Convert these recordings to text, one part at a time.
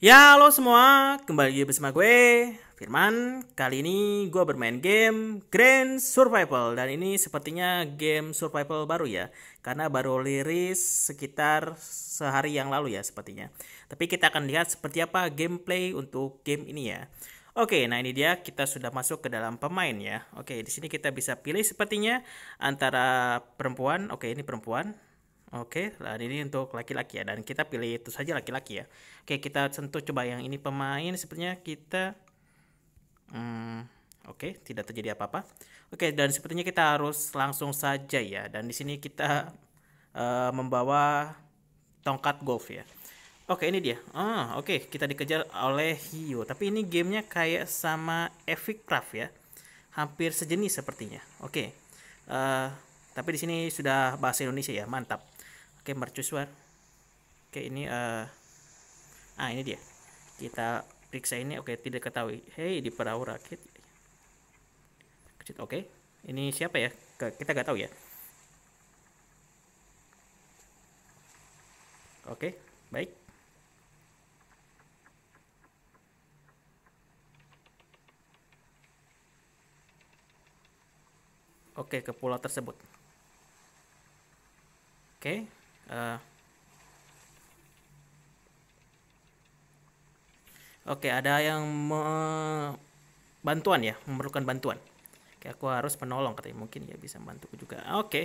Ya halo semua, kembali lagi bersama gue Firman Kali ini gue bermain game Grand Survival Dan ini sepertinya game survival baru ya Karena baru liris sekitar sehari yang lalu ya sepertinya Tapi kita akan lihat seperti apa gameplay untuk game ini ya Oke, nah ini dia kita sudah masuk ke dalam pemain ya. Oke, di sini kita bisa pilih sepertinya antara perempuan. Oke, ini perempuan Oke, okay, dan ini untuk laki-laki ya. Dan kita pilih itu saja laki-laki ya. Oke, okay, kita sentuh coba yang ini pemain. Sepertinya kita... Hmm, Oke, okay, tidak terjadi apa-apa. Oke, okay, dan sepertinya kita harus langsung saja ya. Dan di sini kita uh, membawa tongkat golf ya. Oke, okay, ini dia. Ah, oke, okay, kita dikejar oleh hiu Tapi ini gamenya kayak sama Epic Craft ya. Hampir sejenis sepertinya. Oke. Okay. Uh, eh, tapi di sini sudah bahasa Indonesia ya. Mantap. Oke, mercusuar. Oke, ini uh, ah ini dia. Kita periksa ini. Oke, tidak ketahui. Hei, di perahu rakit. Kecil. Oke, ini siapa ya? Kita nggak tahu ya. Oke, baik. Oke, ke pulau tersebut. Oke. Eh, oke, okay, ada yang me bantuan ya, memerlukan bantuan. Oke, okay, aku harus menolong katanya mungkin ya bisa bantu juga. Oke. Okay.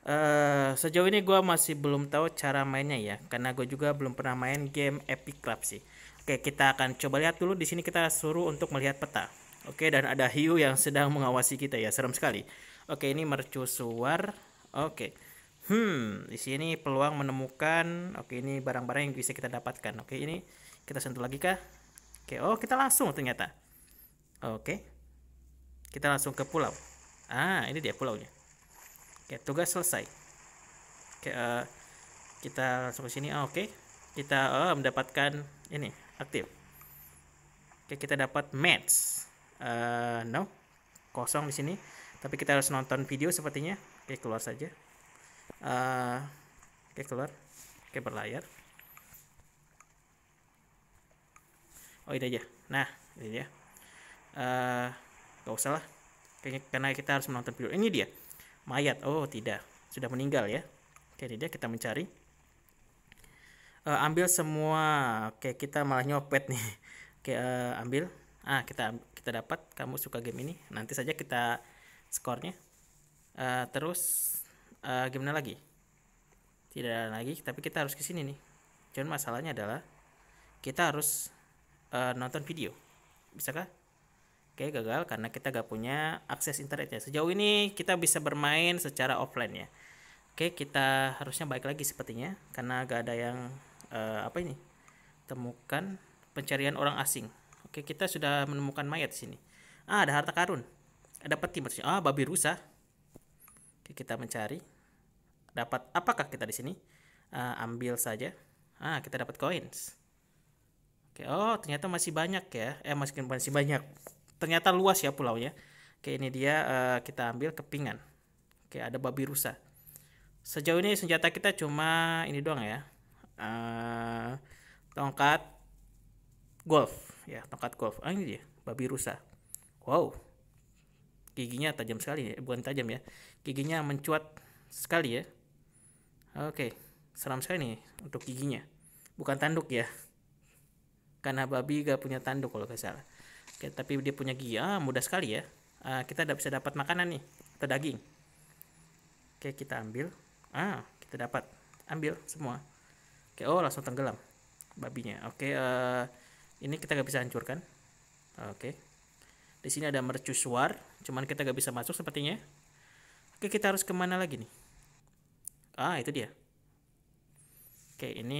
Uh, eh, sejauh ini gue masih belum tahu cara mainnya ya, karena gue juga belum pernah main game Epic Club sih. Oke, kita akan coba lihat dulu di sini kita suruh untuk melihat peta. Oke, dan ada hiu yang sedang mengawasi kita ya, serem sekali. Oke, ini mercusuar. Oke hmm di sini peluang menemukan oke ini barang-barang yang bisa kita dapatkan oke ini kita sentuh lagi kah oke oh kita langsung ternyata oke kita langsung ke pulau ah ini dia pulaunya oke tugas selesai oke uh, kita langsung ke sini oh, oke kita uh, mendapatkan ini aktif oke kita dapat match uh, no kosong di sini tapi kita harus nonton video sepertinya oke keluar saja Eh, oke keluar oke berlayar oh ini aja nah ini dia uh, eh, gak usah lah Kayaknya, karena kita harus menonton video ini dia mayat oh tidak sudah meninggal ya oke ini dia kita mencari uh, ambil semua oke kita malah nyopet nih oke uh, ambil ah kita kita dapat kamu suka game ini nanti saja kita skornya uh, terus uh, gimana lagi tidak ada lagi tapi kita harus ke sini nih cuman masalahnya adalah kita harus uh, nonton video bisakah Oke gagal karena kita gak punya akses internetnya Sejauh ini kita bisa bermain secara offline ya. Oke kita harusnya baik lagi sepertinya karena gak ada yang uh, apa ini temukan pencarian orang asing. Oke kita sudah menemukan mayat sini. Ah ada harta karun, ada peti maksudnya. Ah babi rusa. Oke kita mencari dapat apakah kita di sini? Uh, ambil saja. Ah, kita dapat coins. Oke, oh ternyata masih banyak ya. Eh masih masih banyak. Ternyata luas ya pulaunya. Oke, ini dia uh, kita ambil kepingan. Oke, ada babi rusa. Sejauh ini senjata kita cuma ini doang ya. Uh, tongkat golf ya, tongkat golf. Ah, ini dia, babi rusa. Wow, giginya tajam sekali ya bukan tajam ya giginya mencuat sekali ya Oke, seram sekali nih untuk giginya. Bukan tanduk ya. Karena babi gak punya tanduk kalau gak salah. Oke, tapi dia punya gigi. Ah, mudah sekali ya. Ah, kita bisa dapat makanan nih atau daging. Oke, kita ambil. Ah, kita dapat. Ambil semua. Oke, oh langsung tenggelam babinya. Oke, uh, ini kita gak bisa hancurkan. Oke. Di sini ada mercusuar, cuman kita gak bisa masuk sepertinya. Oke, kita harus kemana lagi nih? ah itu dia oke ini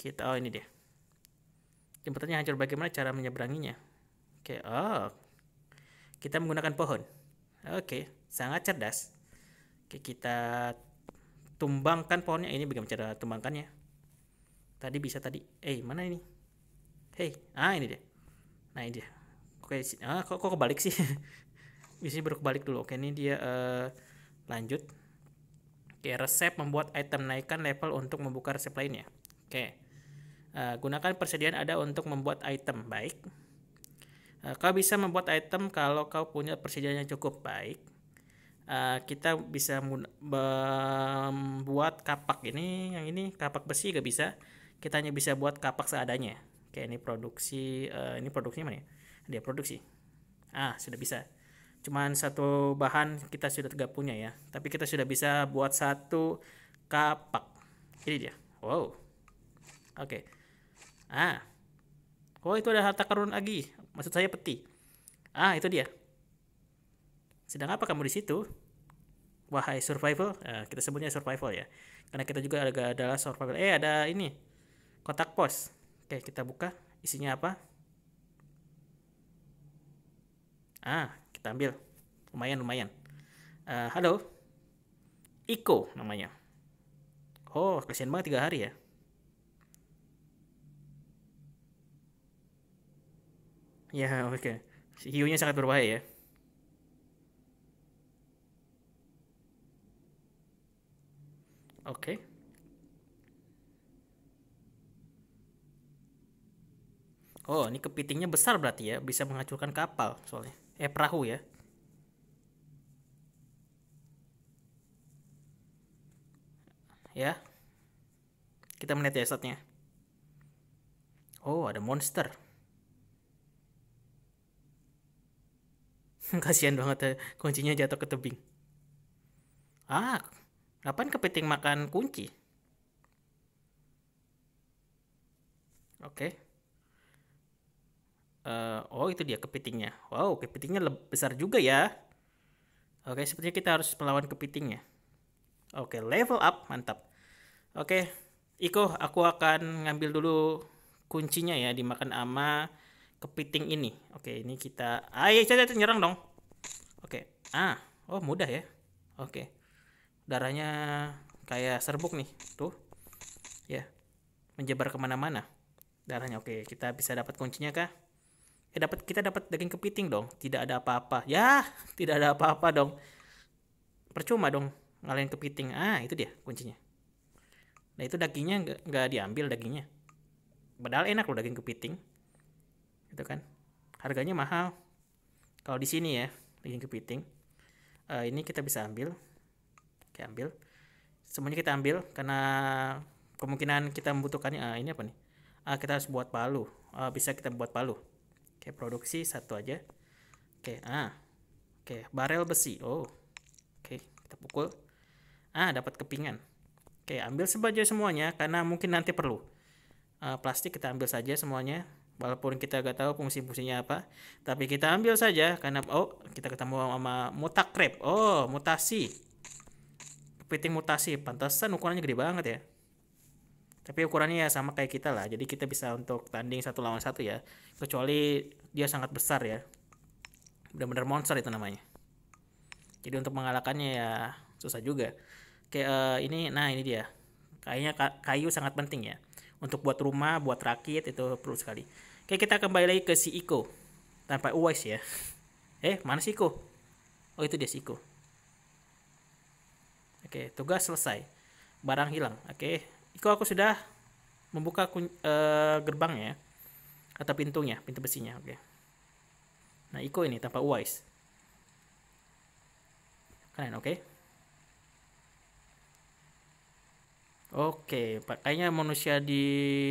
kita oh ini dia jembatannya hancur bagaimana cara menyeberanginya oke oh kita menggunakan pohon oke sangat cerdas oke kita tumbangkan pohonnya ini bagaimana cara tumbangkannya tadi bisa tadi eh hey, mana ini hei ah ini dia nah ini dia oke ah kok, kok kebalik sih bisa berkebalik dulu oke ini dia uh, lanjut Oke, resep membuat item naikkan level untuk membuka resep lainnya. Oke. Uh, gunakan persediaan ada untuk membuat item. Baik. Uh, kau bisa membuat item kalau kau punya persediaan yang cukup. Baik. Uh, kita bisa membuat kapak ini, yang ini kapak besi gak bisa. Kita hanya bisa buat kapak seadanya. Oke, ini produksi uh, ini produksi mana ya? Dia produksi. Ah, sudah bisa cuman satu bahan kita sudah tidak punya ya tapi kita sudah bisa buat satu kapak ini dia wow oke okay. ah oh itu ada harta karun lagi maksud saya peti ah itu dia sedang apa kamu di situ wahai survival nah, kita sebutnya survival ya karena kita juga ada adalah survival eh ada ini kotak pos oke okay, kita buka isinya apa ah kita ambil lumayan lumayan uh, halo Iko namanya oh kasihan banget tiga hari ya ya oke okay. hiunya sangat berbahaya ya Oke. Okay. Oh, ini kepitingnya besar berarti ya, bisa menghancurkan kapal soalnya eh perahu ya ya kita melihat ya jasadnya oh ada monster kasihan banget ya, kuncinya jatuh ke tebing ah kapan kepiting makan kunci oke okay. Uh, oh itu dia kepitingnya. Wow kepitingnya besar juga ya. Oke sepertinya kita harus melawan kepitingnya. Oke level up mantap. Oke Iko aku akan ngambil dulu kuncinya ya dimakan ama kepiting ini. Oke ini kita. Ayo ah, kita iya, iya, nyerang dong. Oke ah oh mudah ya. Oke darahnya kayak serbuk nih tuh ya menyebar kemana-mana darahnya oke kita bisa dapat kuncinya kah eh dapat kita dapat daging kepiting dong tidak ada apa-apa ya tidak ada apa-apa dong percuma dong ngalain kepiting ah itu dia kuncinya nah itu dagingnya nggak diambil dagingnya padahal enak loh daging kepiting itu kan harganya mahal kalau di sini ya daging kepiting uh, ini kita bisa ambil kita ambil semuanya kita ambil karena kemungkinan kita membutuhkannya uh, ini apa nih uh, kita harus buat palu uh, bisa kita buat palu Oke, produksi satu aja. Oke, ah. Oke, barel besi. Oh. Oke, kita pukul. Ah, dapat kepingan. Oke, ambil sebaja semuanya karena mungkin nanti perlu. Uh, plastik kita ambil saja semuanya. Walaupun kita gak tahu fungsi-fungsinya apa, tapi kita ambil saja karena oh, kita ketemu sama mutakrep. Oh, mutasi. Kepiting mutasi. Pantasan ukurannya gede banget ya tapi ukurannya ya sama kayak kita lah jadi kita bisa untuk tanding satu lawan satu ya kecuali dia sangat besar ya benar-benar monster itu namanya jadi untuk mengalahkannya ya susah juga kayak uh, ini nah ini dia kayaknya kayu sangat penting ya untuk buat rumah buat rakit itu perlu sekali oke kita kembali lagi ke si Iko tanpa uwais ya eh mana si Iko oh itu dia si Iko oke tugas selesai barang hilang oke Iko aku sudah membuka kun, eh, gerbangnya ya. atau pintunya, pintu besinya, oke. Okay. Nah, Iko ini tanpa wise. Keren, oke? Okay? Oke, okay, kayaknya manusia di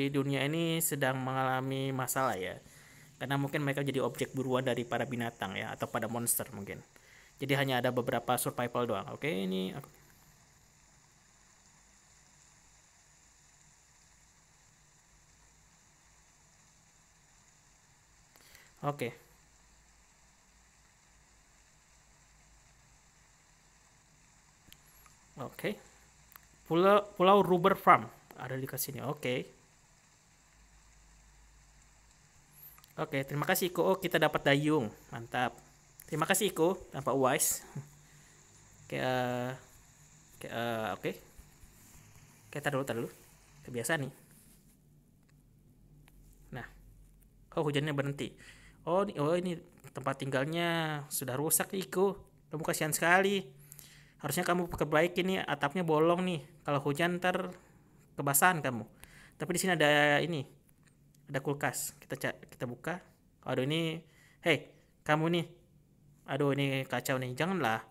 dunia ini sedang mengalami masalah ya. Karena mungkin mereka jadi objek buruan dari para binatang ya atau pada monster mungkin. Jadi hanya ada beberapa survival doang. Oke, okay, ini aku Oke. Oke. Pulau Pulau Rubber Farm ada di sini. Oke. Oke, terima kasih Iko. Oh, kita dapat dayung. Mantap. Terima kasih Iko, tanpa wise. Oke, uh, oke. Eh, kita dulu, tar dulu. Kebiasaan nih. Nah. Oh, hujannya berhenti oh ini, oh ini tempat tinggalnya sudah rusak Iko kamu kasihan sekali harusnya kamu perbaiki nih atapnya bolong nih kalau hujan ntar kebasahan kamu tapi di sini ada ini ada kulkas kita kita buka aduh ini hei kamu nih aduh ini kacau nih janganlah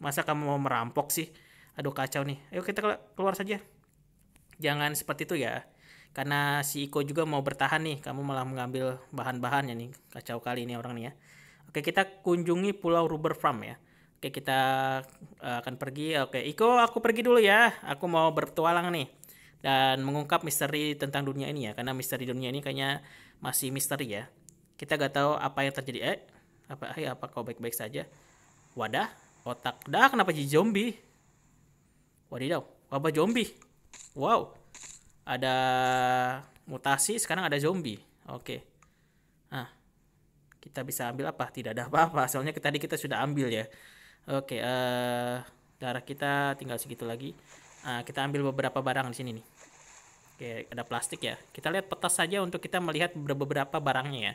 masa kamu mau merampok sih aduh kacau nih ayo kita keluar saja jangan seperti itu ya karena si Iko juga mau bertahan nih kamu malah mengambil bahan-bahannya nih kacau kali ini orang nih ya oke kita kunjungi Pulau Rubber Farm ya oke kita eh, akan pergi oke Iko aku pergi dulu ya aku mau bertualang nih dan mengungkap misteri tentang dunia ini ya karena misteri dunia ini kayaknya masih misteri ya kita gak tahu apa yang terjadi eh apa eh apa kau baik-baik saja wadah otak dah kenapa jadi zombie wadidaw wabah zombie wow ada mutasi sekarang ada zombie oke nah kita bisa ambil apa tidak ada apa-apa soalnya tadi kita sudah ambil ya oke uh, darah kita tinggal segitu lagi uh, kita ambil beberapa barang di sini nih oke ada plastik ya kita lihat peta saja untuk kita melihat beberapa barangnya ya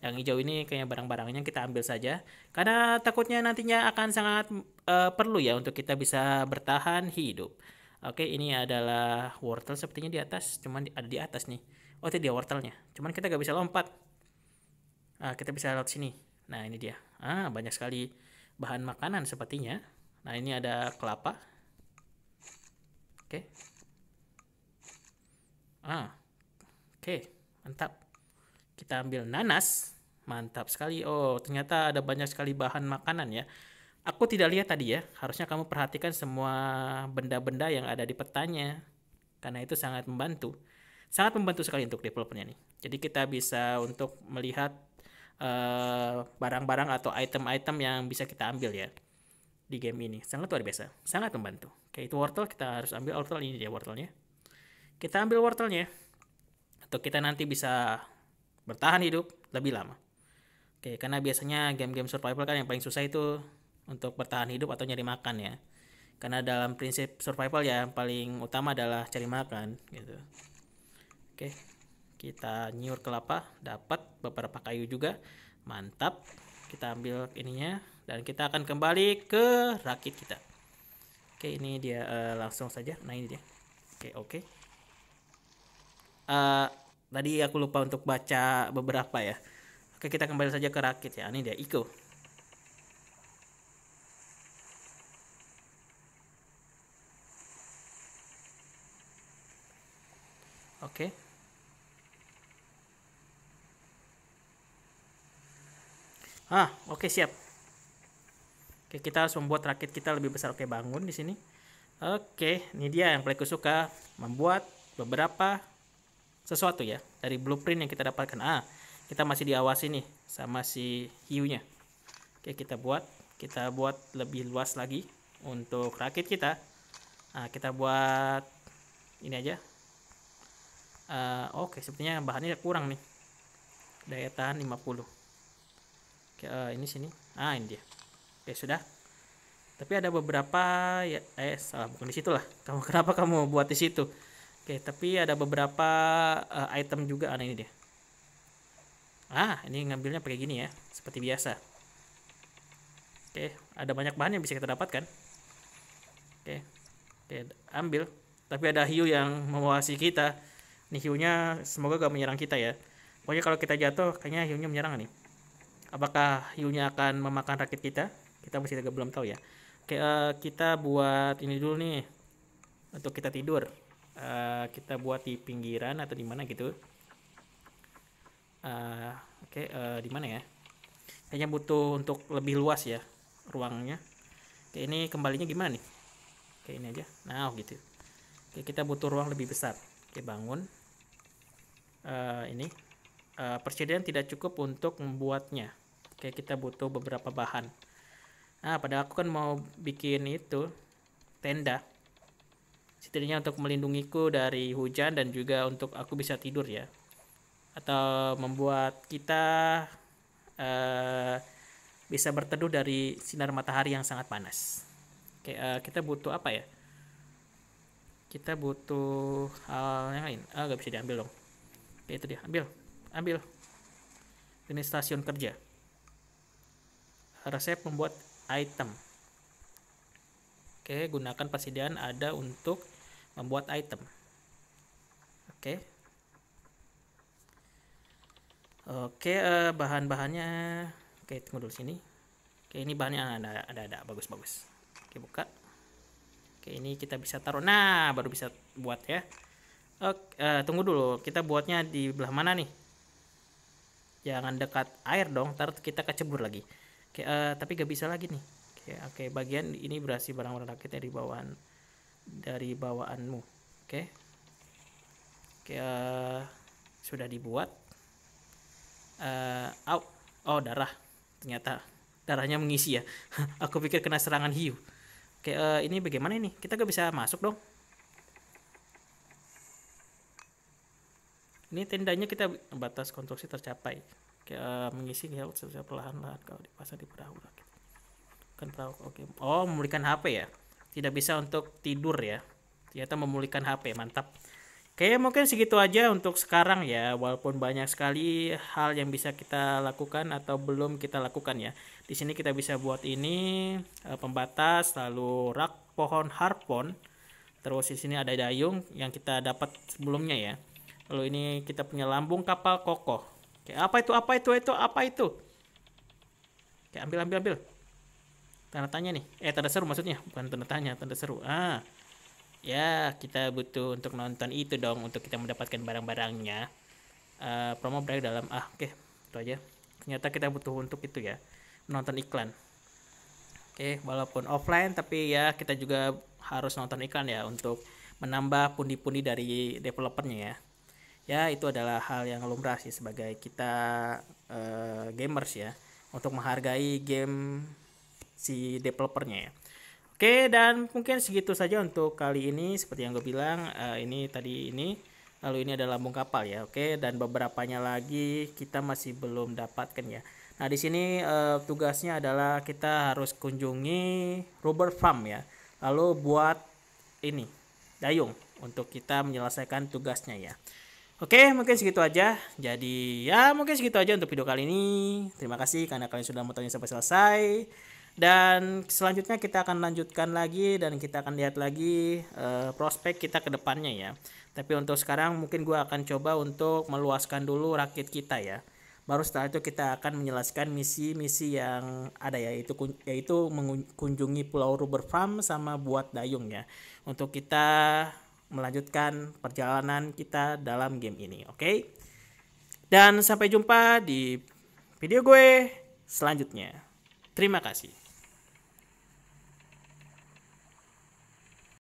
yang hijau ini kayaknya barang-barangnya kita ambil saja karena takutnya nantinya akan sangat uh, perlu ya untuk kita bisa bertahan hidup. Oke, ini adalah wortel sepertinya di atas, cuman ada di atas nih. Oh, itu dia wortelnya. Cuman kita gak bisa lompat. Nah, kita bisa lewat sini. Nah, ini dia. Ah, banyak sekali bahan makanan sepertinya. Nah, ini ada kelapa. Oke. Ah. Oke, mantap. Kita ambil nanas. Mantap sekali. Oh, ternyata ada banyak sekali bahan makanan ya. Aku tidak lihat tadi ya. Harusnya kamu perhatikan semua benda-benda yang ada di petanya. Karena itu sangat membantu. Sangat membantu sekali untuk developernya nih. Jadi kita bisa untuk melihat eh, barang-barang uh, atau item-item yang bisa kita ambil ya di game ini. Sangat luar biasa. Sangat membantu. Oke, itu wortel kita harus ambil wortel ini dia wortelnya. Kita ambil wortelnya. Atau kita nanti bisa bertahan hidup lebih lama. Oke, karena biasanya game-game survival kan yang paling susah itu untuk bertahan hidup atau nyari makan ya karena dalam prinsip survival ya yang paling utama adalah cari makan gitu oke kita nyur kelapa dapat beberapa kayu juga mantap kita ambil ininya dan kita akan kembali ke rakit kita oke ini dia uh, langsung saja nah ini dia oke oke uh, tadi aku lupa untuk baca beberapa ya oke kita kembali saja ke rakit ya ini dia Iko Oke. Okay. Ah, oke okay, siap. Oke, okay, kita harus membuat rakit kita lebih besar. Oke, bangun di sini. Oke, okay, ini dia yang paling suka membuat beberapa sesuatu ya dari blueprint yang kita dapatkan. Ah, kita masih diawasi nih sama si hiunya. Oke, kita buat, kita buat lebih luas lagi untuk rakit kita. Nah, kita buat ini aja uh, oke okay, sepertinya bahannya kurang nih daya tahan 50 oke, uh, ini sini ah ini dia oke sudah tapi ada beberapa ya eh salah bukan di situ lah kamu kenapa kamu buat di situ oke tapi ada beberapa uh, item juga ada ah, nah, ini dia ah ini ngambilnya pakai gini ya seperti biasa oke ada banyak bahan yang bisa kita dapatkan oke oke ambil tapi ada hiu yang mengawasi kita Nih hiunya semoga gak menyerang kita ya. Pokoknya kalau kita jatuh, kayaknya hiunya menyerang nih. Apakah hiunya akan memakan rakit kita? Kita masih agak belum tahu ya. Oke, uh, kita buat ini dulu nih. Untuk kita tidur. Uh, kita buat di pinggiran atau di mana gitu. Uh, Oke, okay, uh, di mana ya? Kayaknya butuh untuk lebih luas ya ruangnya. Oke, ini kembalinya gimana nih? Oke, ini aja. Nah, oh gitu. Oke, kita butuh ruang lebih besar. Oke, bangun uh, ini uh, persediaan tidak cukup untuk membuatnya oke kita butuh beberapa bahan nah pada aku kan mau bikin itu tenda setidaknya untuk melindungiku dari hujan dan juga untuk aku bisa tidur ya atau membuat kita uh, bisa berteduh dari sinar matahari yang sangat panas oke uh, kita butuh apa ya kita butuh hal yang lain ah oh, gak bisa diambil dong Oke, ya, itu dia ambil ambil ini stasiun kerja resep membuat item oke gunakan persediaan ada untuk membuat item oke oke eh, bahan-bahannya oke tunggu dulu sini oke ini bahannya ada ada ada bagus bagus oke buka oke ini kita bisa taruh nah baru bisa buat ya Oke, uh, eh, tunggu dulu, kita buatnya di belah mana nih? Jangan dekat air dong, ntar kita kecebur lagi. Oke, uh, tapi gak bisa lagi nih. Oke, oke, bagian ini berhasil barang-barang rakitnya di bawaan dari bawaanmu. Oke. Oke, Uh, sudah dibuat. Eh, Oh, darah. Ternyata darahnya mengisi ya. Aku pikir kena serangan hiu. Oke, ini bagaimana ini? Kita gak bisa masuk dong. Ini tendanya kita batas konstruksi tercapai. Kayak, eh, mengisi ya secara perlahan-lahan kalau dipasang di perahu gitu. Kan perahu oke. Okay. Oh, memulihkan HP ya. Tidak bisa untuk tidur ya. Ternyata memulihkan HP, mantap. Oke, mungkin segitu aja untuk sekarang ya. Walaupun banyak sekali hal yang bisa kita lakukan atau belum kita lakukan ya. Di sini kita bisa buat ini uh, pembatas, lalu rak pohon harpon. Terus di sini ada dayung yang kita dapat sebelumnya ya. Lalu ini kita punya lambung kapal kokoh. Oke, apa itu? Apa itu? Itu apa itu? Oke, ambil ambil ambil. Tanda tanya nih. Eh, tanda seru maksudnya, bukan tanda tanya, tanda seru. Ah. Ya, kita butuh untuk nonton itu dong untuk kita mendapatkan barang-barangnya. Uh, promo berada dalam ah, oke. Okay, itu aja. Ternyata kita butuh untuk itu ya, nonton iklan. Oke, walaupun offline tapi ya kita juga harus nonton iklan ya untuk menambah pundi-pundi dari developernya ya ya itu adalah hal yang lumrah sih sebagai kita uh, gamers ya untuk menghargai game si developernya ya. Oke dan mungkin segitu saja untuk kali ini seperti yang gue bilang uh, ini tadi ini lalu ini adalah lambung kapal ya oke dan beberapa nya lagi kita masih belum dapatkan ya. Nah di sini uh, tugasnya adalah kita harus kunjungi rubber farm ya lalu buat ini dayung untuk kita menyelesaikan tugasnya ya. Oke, mungkin segitu aja. Jadi, ya mungkin segitu aja untuk video kali ini. Terima kasih karena kalian sudah menonton sampai selesai. Dan selanjutnya kita akan lanjutkan lagi dan kita akan lihat lagi uh, prospek kita ke depannya ya. Tapi untuk sekarang mungkin gue akan coba untuk meluaskan dulu rakit kita ya. Baru setelah itu kita akan menjelaskan misi-misi yang ada ya, yaitu, yaitu mengunjungi Pulau Rubber Farm sama buat dayung ya. Untuk kita melanjutkan perjalanan kita dalam game ini, oke? Okay? Dan sampai jumpa di video gue selanjutnya. Terima kasih.